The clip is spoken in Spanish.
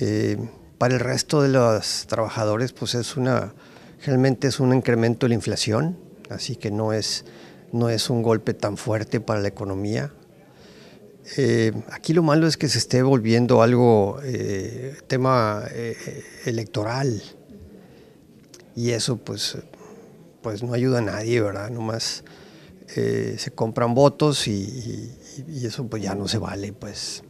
Eh, para el resto de los trabajadores, pues es una, realmente es un incremento de la inflación, así que no es, no es un golpe tan fuerte para la economía. Eh, aquí lo malo es que se esté volviendo algo eh, tema electoral y eso pues, pues no ayuda a nadie, ¿verdad? Nomás se compran votos y, eso pues ya no se vale, pues